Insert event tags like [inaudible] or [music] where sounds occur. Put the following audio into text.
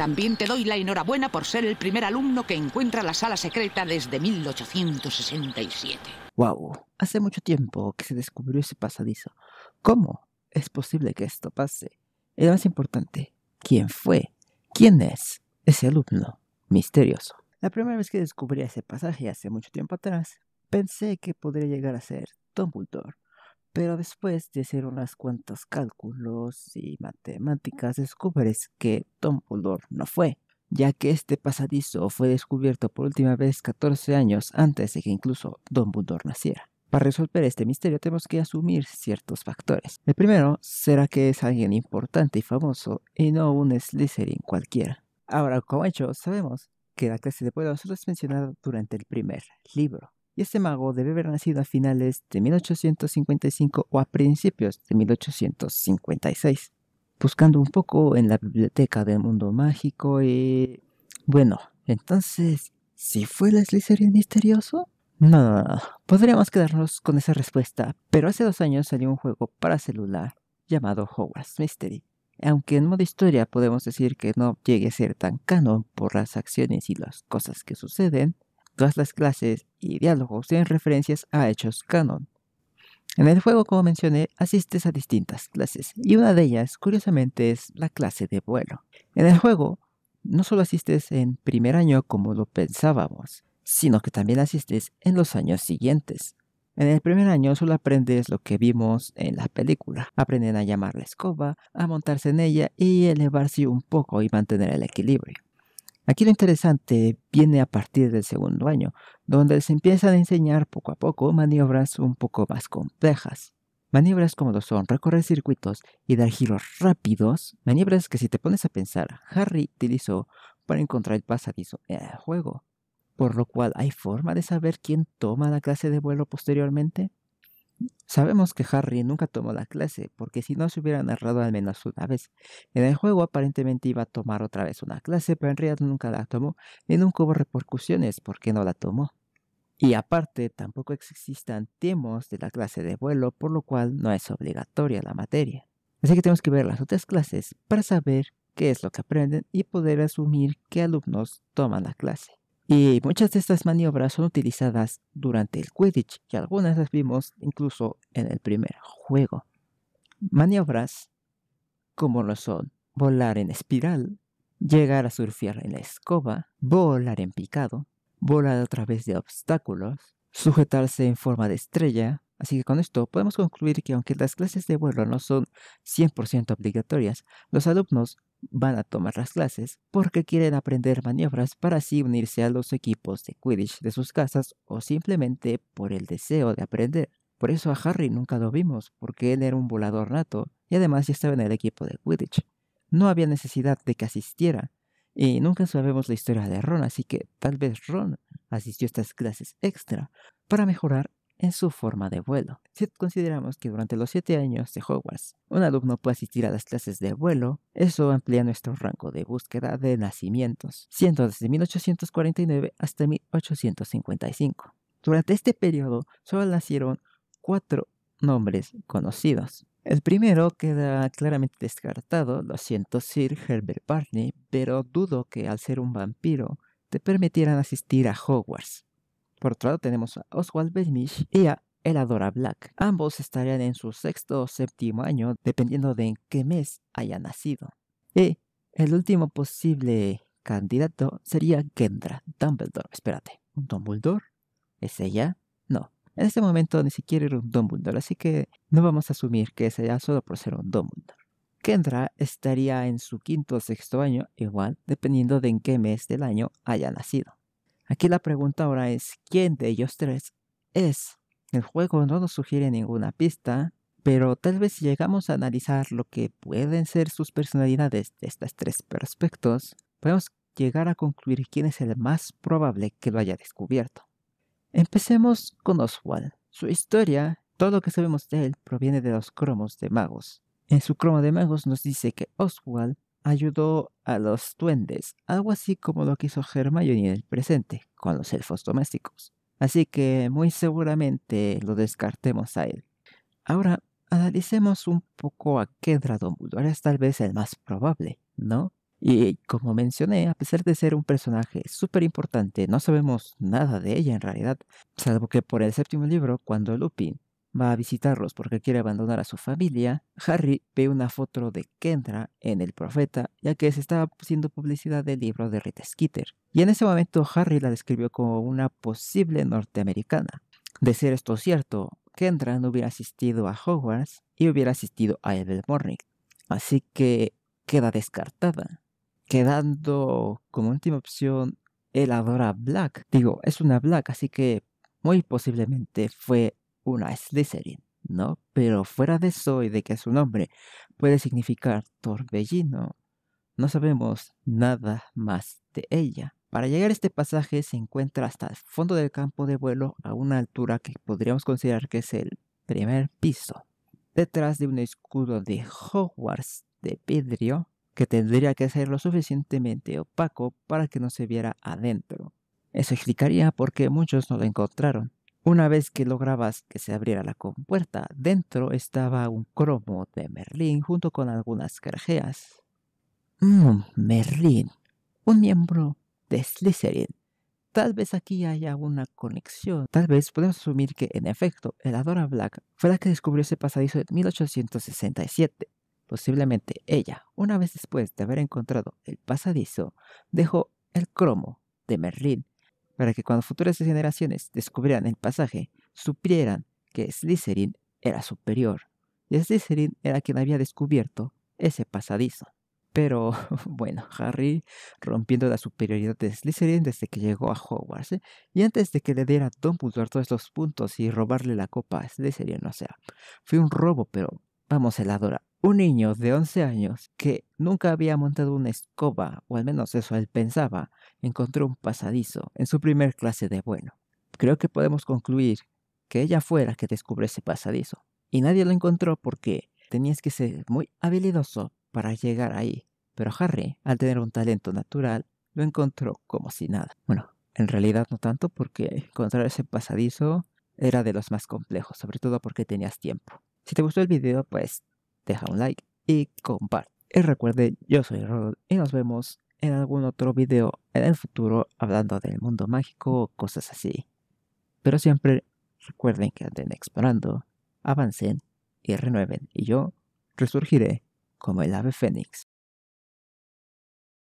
También te doy la enhorabuena por ser el primer alumno que encuentra la sala secreta desde 1867. ¡Wow! Hace mucho tiempo que se descubrió ese pasadizo. ¿Cómo es posible que esto pase? Y lo más importante, ¿quién fue? ¿Quién es ese alumno misterioso? La primera vez que descubrí ese pasaje hace mucho tiempo atrás, pensé que podría llegar a ser Tom Pultor. Pero después de hacer unas cuantas cálculos y matemáticas, descubres que Dumbledore no fue, ya que este pasadizo fue descubierto por última vez 14 años antes de que incluso Dumbledore naciera. Para resolver este misterio tenemos que asumir ciertos factores. El primero será que es alguien importante y famoso y no un Slytherin cualquiera. Ahora, como hecho, sabemos que la clase de pueblos solo es mencionada durante el primer libro este mago debe haber nacido a finales de 1855 o a principios de 1856. Buscando un poco en la biblioteca del mundo mágico y... Bueno, entonces, ¿si fue el Slytherin misterioso? No, no, podríamos quedarnos con esa respuesta, pero hace dos años salió un juego para celular llamado Hogwarts Mystery. Aunque en modo historia podemos decir que no llegue a ser tan canon por las acciones y las cosas que suceden, Todas las clases y diálogos tienen referencias a hechos canon. En el juego, como mencioné, asistes a distintas clases, y una de ellas, curiosamente, es la clase de vuelo. En el juego, no solo asistes en primer año como lo pensábamos, sino que también asistes en los años siguientes. En el primer año solo aprendes lo que vimos en la película. Aprenden a llamar la escoba, a montarse en ella y elevarse un poco y mantener el equilibrio. Aquí lo interesante viene a partir del segundo año, donde se empiezan a enseñar poco a poco maniobras un poco más complejas. Maniobras como lo son recorrer circuitos y dar giros rápidos, maniobras que si te pones a pensar, Harry utilizó para encontrar el pasadizo en el juego. Por lo cual hay forma de saber quién toma la clase de vuelo posteriormente. Sabemos que Harry nunca tomó la clase, porque si no se hubiera narrado al menos una vez. En el juego aparentemente iba a tomar otra vez una clase, pero en realidad nunca la tomó y nunca hubo repercusiones porque no la tomó. Y aparte, tampoco existan temas de la clase de vuelo, por lo cual no es obligatoria la materia. Así que tenemos que ver las otras clases para saber qué es lo que aprenden y poder asumir qué alumnos toman la clase. Y muchas de estas maniobras son utilizadas durante el Quidditch y algunas las vimos incluso en el primer juego. Maniobras como lo son volar en espiral, llegar a surfear en la escoba, volar en picado, volar a través de obstáculos, sujetarse en forma de estrella. Así que con esto podemos concluir que aunque las clases de vuelo no son 100% obligatorias, los alumnos van a tomar las clases porque quieren aprender maniobras para así unirse a los equipos de Quidditch de sus casas o simplemente por el deseo de aprender. Por eso a Harry nunca lo vimos, porque él era un volador nato y además ya estaba en el equipo de Quidditch. No había necesidad de que asistiera, y nunca sabemos la historia de Ron, así que tal vez Ron asistió a estas clases extra para mejorar en su forma de vuelo. Si consideramos que durante los siete años de Hogwarts un alumno puede asistir a las clases de vuelo, eso amplía nuestro rango de búsqueda de nacimientos, siendo desde 1849 hasta 1855. Durante este periodo solo nacieron cuatro nombres conocidos. El primero queda claramente descartado, lo siento Sir Herbert Barney, pero dudo que al ser un vampiro te permitieran asistir a Hogwarts. Por otro lado, tenemos a Oswald Belmich y a Eladora Black. Ambos estarían en su sexto o séptimo año, dependiendo de en qué mes haya nacido. Y el último posible candidato sería Kendra Dumbledore. Espérate, ¿un Dumbledore? ¿Es ella? No. En este momento ni siquiera era un Dumbledore, así que no vamos a asumir que es ella solo por ser un Dumbledore. Kendra estaría en su quinto o sexto año, igual, dependiendo de en qué mes del año haya nacido. Aquí la pregunta ahora es, ¿quién de ellos tres es? El juego no nos sugiere ninguna pista, pero tal vez si llegamos a analizar lo que pueden ser sus personalidades de estas tres perspectivas, podemos llegar a concluir quién es el más probable que lo haya descubierto. Empecemos con Oswald. Su historia, todo lo que sabemos de él, proviene de los cromos de magos. En su cromo de magos nos dice que Oswald ayudó a los duendes, algo así como lo que hizo Hermione en el presente con los elfos domésticos. Así que muy seguramente lo descartemos a él. Ahora, analicemos un poco a qué Dumbledore. es tal vez el más probable, ¿no? Y como mencioné, a pesar de ser un personaje súper importante, no sabemos nada de ella en realidad, salvo que por el séptimo libro, cuando Lupin Va a visitarlos porque quiere abandonar a su familia. Harry ve una foto de Kendra en El Profeta, ya que se estaba haciendo publicidad del libro de Rita Skeeter. Y en ese momento Harry la describió como una posible norteamericana. De ser esto cierto, Kendra no hubiera asistido a Hogwarts y hubiera asistido a Morning. Así que queda descartada. Quedando como última opción, él adora Black. Digo, es una Black, así que muy posiblemente fue una Slytherin, ¿no? Pero fuera de eso y de que su nombre puede significar torbellino, no sabemos nada más de ella. Para llegar a este pasaje se encuentra hasta el fondo del campo de vuelo a una altura que podríamos considerar que es el primer piso, detrás de un escudo de Hogwarts de vidrio que tendría que ser lo suficientemente opaco para que no se viera adentro. Eso explicaría por qué muchos no lo encontraron. Una vez que lograbas que se abriera la compuerta, dentro estaba un cromo de Merlín junto con algunas grajeas. Mmm, Merlín, un miembro de Slytherin. Tal vez aquí haya una conexión. Tal vez podemos asumir que, en efecto, el Adora Black fue la que descubrió ese pasadizo en 1867. Posiblemente ella, una vez después de haber encontrado el pasadizo, dejó el cromo de Merlín para que cuando futuras generaciones descubrieran el pasaje, supieran que Slytherin era superior, y Slytherin era quien había descubierto ese pasadizo. Pero [laughs] bueno, Harry rompiendo la superioridad de Slytherin desde que llegó a Hogwarts, y antes de que le diera a Dumbledore todos los puntos y robarle la copa a Slytherin, o sea, fue un robo, pero vamos, él adora. Un niño de 11 años que nunca había montado una escoba, o al menos eso él pensaba, encontró un pasadizo en su primer clase de bueno. Creo que podemos concluir que ella fue la que descubrió ese pasadizo. Y nadie lo encontró porque tenías que ser muy habilidoso para llegar ahí. Pero Harry, al tener un talento natural, lo encontró como si nada. Bueno, en realidad no tanto porque encontrar ese pasadizo era de los más complejos, sobre todo porque tenías tiempo. Si te gustó el video, pues deja un like y comparte. Y recuerde, yo soy Rod y nos vemos en algún otro video en el futuro hablando del mundo mágico o cosas así. Pero siempre recuerden que anden explorando, avancen y renueven y yo resurgiré como el ave fénix.